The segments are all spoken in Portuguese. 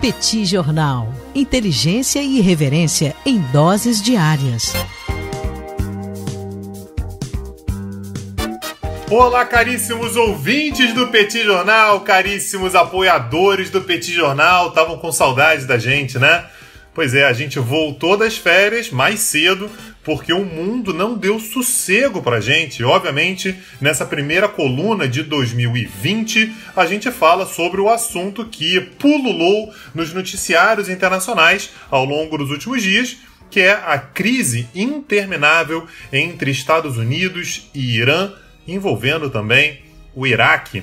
Petit Jornal. Inteligência e irreverência em doses diárias. Olá, caríssimos ouvintes do Petit Jornal, caríssimos apoiadores do Petit Jornal. Estavam com saudade da gente, né? Pois é, a gente voltou das férias mais cedo porque o mundo não deu sossego pra gente. Obviamente, nessa primeira coluna de 2020, a gente fala sobre o assunto que pululou nos noticiários internacionais ao longo dos últimos dias, que é a crise interminável entre Estados Unidos e Irã, envolvendo também o Iraque.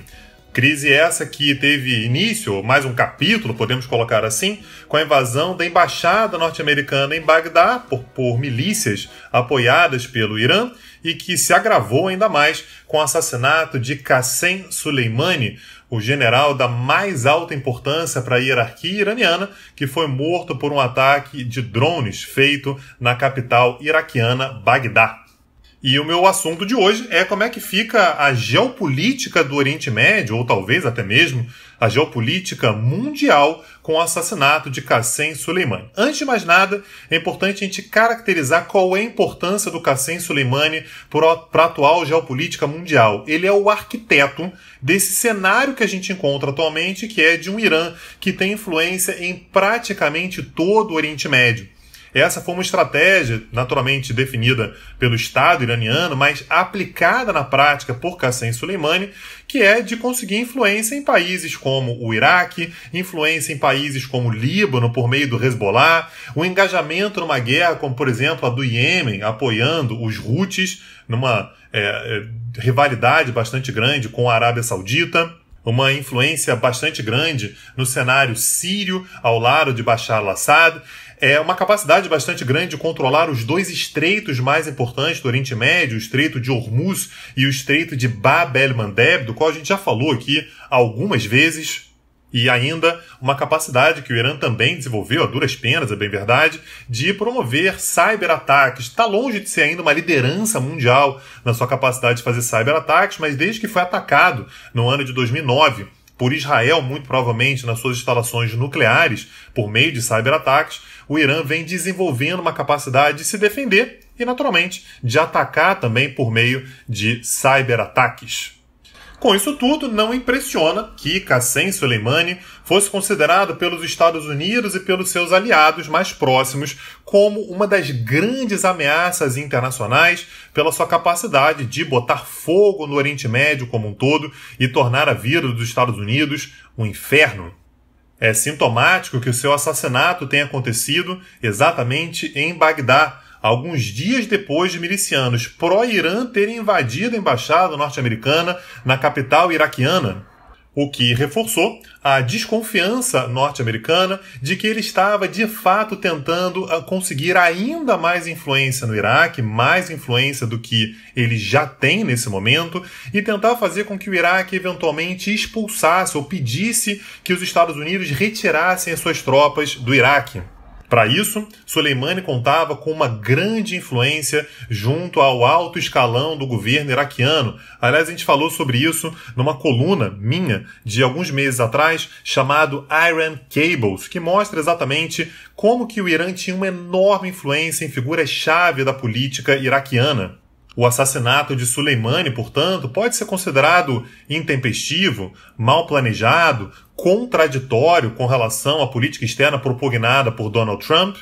Crise essa que teve início, mais um capítulo, podemos colocar assim, com a invasão da embaixada norte-americana em Bagdá por, por milícias apoiadas pelo Irã e que se agravou ainda mais com o assassinato de Qasem Soleimani, o general da mais alta importância para a hierarquia iraniana, que foi morto por um ataque de drones feito na capital iraquiana Bagdá. E o meu assunto de hoje é como é que fica a geopolítica do Oriente Médio, ou talvez até mesmo a geopolítica mundial com o assassinato de Qassem Soleimani. Antes de mais nada, é importante a gente caracterizar qual é a importância do Qassem Soleimani para a atual geopolítica mundial. Ele é o arquiteto desse cenário que a gente encontra atualmente, que é de um Irã que tem influência em praticamente todo o Oriente Médio. Essa foi uma estratégia naturalmente definida pelo Estado iraniano, mas aplicada na prática por Qassem Soleimani, que é de conseguir influência em países como o Iraque, influência em países como o Líbano por meio do Hezbollah, o engajamento numa guerra como, por exemplo, a do Iêmen, apoiando os Houthis numa é, é rivalidade bastante grande com a Arábia Saudita uma influência bastante grande no cenário sírio, ao lado de Bashar al-Assad é uma capacidade bastante grande de controlar os dois estreitos mais importantes do Oriente Médio, o estreito de Hormuz e o estreito de Bab el-Mandeb, do qual a gente já falou aqui algumas vezes, e ainda uma capacidade que o Irã também desenvolveu, a duras penas, é bem verdade, de promover cyberataques. Está longe de ser ainda uma liderança mundial na sua capacidade de fazer cyberataques, mas desde que foi atacado no ano de 2009 por Israel, muito provavelmente, nas suas instalações nucleares, por meio de cyberataques, o Irã vem desenvolvendo uma capacidade de se defender e, naturalmente, de atacar também por meio de cyberataques. Com isso tudo, não impressiona que Qassem Soleimani fosse considerado pelos Estados Unidos e pelos seus aliados mais próximos como uma das grandes ameaças internacionais pela sua capacidade de botar fogo no Oriente Médio como um todo e tornar a vida dos Estados Unidos um inferno. É sintomático que o seu assassinato tenha acontecido exatamente em Bagdá, alguns dias depois de milicianos pró-Irã terem invadido a embaixada norte-americana na capital iraquiana, o que reforçou a desconfiança norte-americana de que ele estava de fato tentando ah, conseguir ainda mais influência no Iraque, mais influência do que ele já tem nesse momento, e tentar fazer com que o Iraque eventualmente expulsasse ou pedisse que os Estados Unidos retirassem as suas tropas do Iraque. Para isso, Soleimani contava com uma grande influência junto ao alto escalão do governo iraquiano. Aliás, a gente falou sobre isso numa coluna minha de alguns meses atrás, chamado Iron Cables, que mostra exatamente como que o Irã tinha uma enorme influência em figuras-chave da política iraquiana. O assassinato de Suleimani, portanto, pode ser considerado intempestivo, mal planejado, contraditório com relação à política externa propugnada por Donald Trump,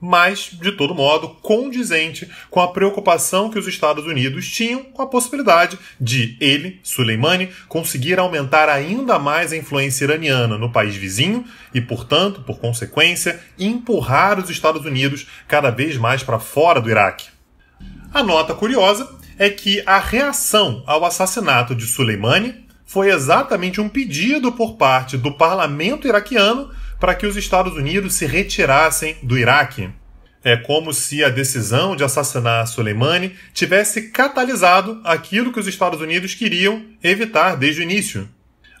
mas, de todo modo, condizente com a preocupação que os Estados Unidos tinham com a possibilidade de ele, Soleimani, conseguir aumentar ainda mais a influência iraniana no país vizinho e, portanto, por consequência, empurrar os Estados Unidos cada vez mais para fora do Iraque. A nota curiosa é que a reação ao assassinato de Soleimani foi exatamente um pedido por parte do parlamento iraquiano para que os Estados Unidos se retirassem do Iraque. É como se a decisão de assassinar Soleimani tivesse catalisado aquilo que os Estados Unidos queriam evitar desde o início.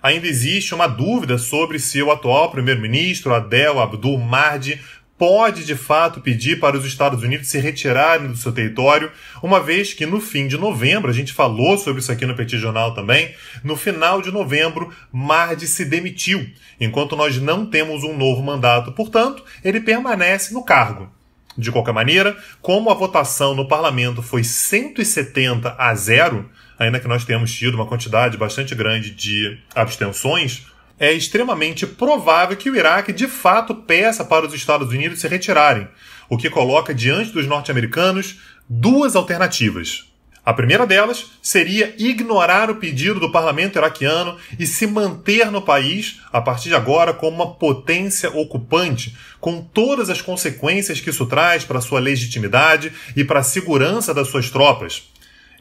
Ainda existe uma dúvida sobre se o atual primeiro-ministro Adel Abdul Mahdi pode de fato pedir para os Estados Unidos se retirarem do seu território, uma vez que no fim de novembro, a gente falou sobre isso aqui no Petit Jornal também, no final de novembro, Mardi se demitiu, enquanto nós não temos um novo mandato, portanto, ele permanece no cargo. De qualquer maneira, como a votação no parlamento foi 170 a 0, ainda que nós tenhamos tido uma quantidade bastante grande de abstenções, é extremamente provável que o Iraque de fato peça para os Estados Unidos se retirarem, o que coloca diante dos norte-americanos duas alternativas. A primeira delas seria ignorar o pedido do parlamento iraquiano e se manter no país, a partir de agora, como uma potência ocupante, com todas as consequências que isso traz para sua legitimidade e para a segurança das suas tropas.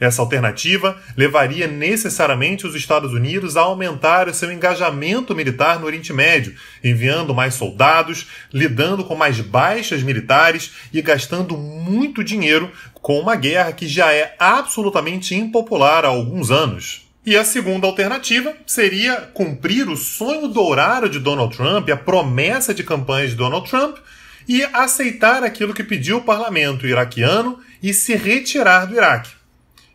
Essa alternativa levaria necessariamente os Estados Unidos a aumentar o seu engajamento militar no Oriente Médio, enviando mais soldados, lidando com mais baixas militares e gastando muito dinheiro com uma guerra que já é absolutamente impopular há alguns anos. E a segunda alternativa seria cumprir o sonho dourado de Donald Trump, a promessa de campanha de Donald Trump, e aceitar aquilo que pediu o parlamento iraquiano e se retirar do Iraque.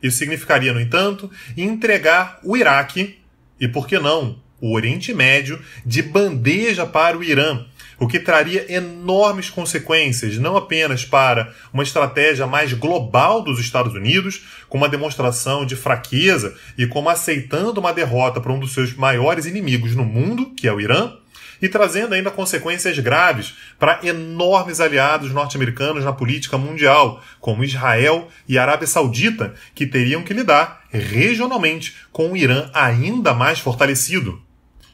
Isso significaria, no entanto, entregar o Iraque e, por que não, o Oriente Médio de bandeja para o Irã, o que traria enormes consequências, não apenas para uma estratégia mais global dos Estados Unidos, com uma demonstração de fraqueza e como aceitando uma derrota para um dos seus maiores inimigos no mundo, que é o Irã, e trazendo ainda consequências graves para enormes aliados norte-americanos na política mundial, como Israel e Arábia Saudita, que teriam que lidar regionalmente com o Irã ainda mais fortalecido.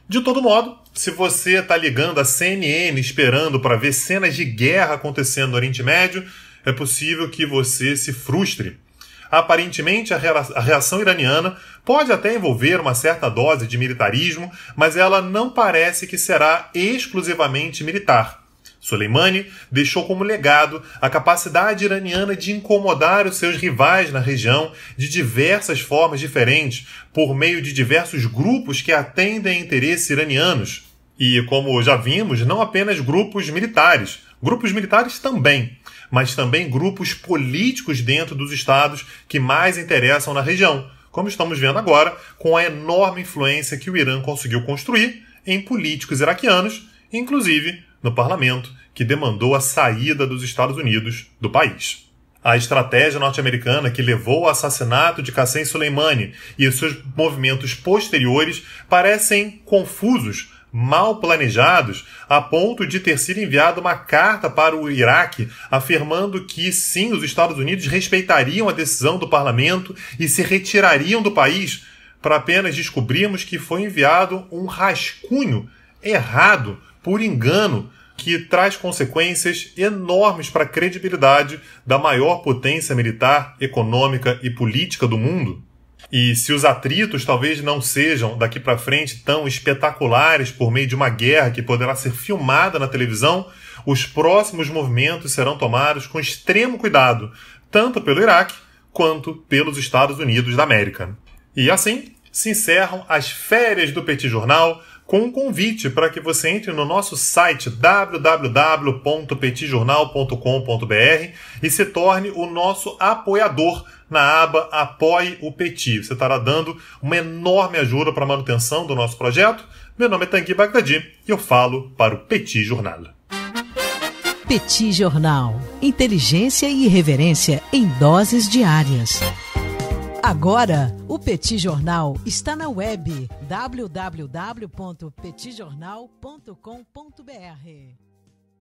De todo modo, se você está ligando a CNN esperando para ver cenas de guerra acontecendo no Oriente Médio, é possível que você se frustre. Aparentemente, a reação iraniana pode até envolver uma certa dose de militarismo, mas ela não parece que será exclusivamente militar. Soleimani deixou como legado a capacidade iraniana de incomodar os seus rivais na região de diversas formas diferentes, por meio de diversos grupos que atendem a interesses iranianos. E, como já vimos, não apenas grupos militares, grupos militares também mas também grupos políticos dentro dos estados que mais interessam na região, como estamos vendo agora com a enorme influência que o Irã conseguiu construir em políticos iraquianos, inclusive no parlamento, que demandou a saída dos Estados Unidos do país. A estratégia norte-americana que levou ao assassinato de Qassem Soleimani e seus movimentos posteriores parecem confusos mal planejados, a ponto de ter sido enviada uma carta para o Iraque afirmando que sim, os Estados Unidos respeitariam a decisão do parlamento e se retirariam do país, para apenas descobrirmos que foi enviado um rascunho errado, por engano, que traz consequências enormes para a credibilidade da maior potência militar, econômica e política do mundo. E se os atritos talvez não sejam daqui para frente tão espetaculares por meio de uma guerra que poderá ser filmada na televisão, os próximos movimentos serão tomados com extremo cuidado, tanto pelo Iraque quanto pelos Estados Unidos da América. E assim se encerram as férias do Petit Jornal com um convite para que você entre no nosso site www.petijornal.com.br e se torne o nosso apoiador na aba Apoie o Peti. Você estará dando uma enorme ajuda para a manutenção do nosso projeto. Meu nome é Tanguy Bagdadi e eu falo para o Petit Jornal. Petit Jornal. Inteligência e irreverência em doses diárias. Agora, o Petit Jornal está na web www.petijornal.com.br.